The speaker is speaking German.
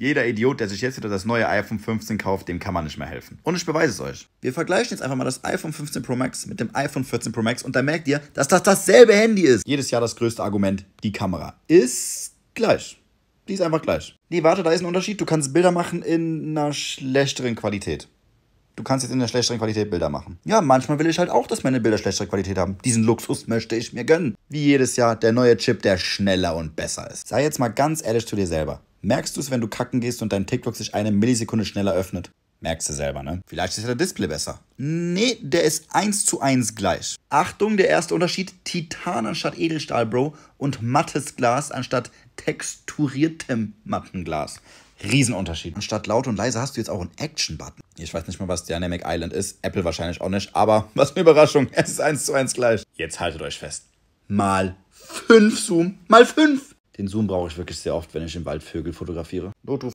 Jeder Idiot, der sich jetzt wieder das neue iPhone 15 kauft, dem kann man nicht mehr helfen. Und ich beweise es euch. Wir vergleichen jetzt einfach mal das iPhone 15 Pro Max mit dem iPhone 14 Pro Max und da merkt ihr, dass das dasselbe Handy ist. Jedes Jahr das größte Argument, die Kamera ist gleich. Die ist einfach gleich. Nee, warte, da ist ein Unterschied. Du kannst Bilder machen in einer schlechteren Qualität. Du kannst jetzt in einer schlechteren Qualität Bilder machen. Ja, manchmal will ich halt auch, dass meine Bilder schlechtere Qualität haben. Diesen Luxus möchte ich mir gönnen. Wie jedes Jahr der neue Chip, der schneller und besser ist. Sei jetzt mal ganz ehrlich zu dir selber. Merkst du es, wenn du kacken gehst und dein TikTok sich eine Millisekunde schneller öffnet? Merkst du selber, ne? Vielleicht ist ja der Display besser. Nee, der ist 1 zu 1 gleich. Achtung, der erste Unterschied: Titan anstatt Edelstahl, Bro. Und mattes Glas anstatt texturiertem Mattenglas. Riesenunterschied. Anstatt laut und leise hast du jetzt auch einen Action-Button. Ich weiß nicht mal, was Dynamic Island ist. Apple wahrscheinlich auch nicht. Aber was eine Überraschung. Es ist 1 zu 1 gleich. Jetzt haltet euch fest. Mal 5 Zoom. Mal 5. Den Zoom brauche ich wirklich sehr oft, wenn ich den Wald Vögel fotografiere. Notruf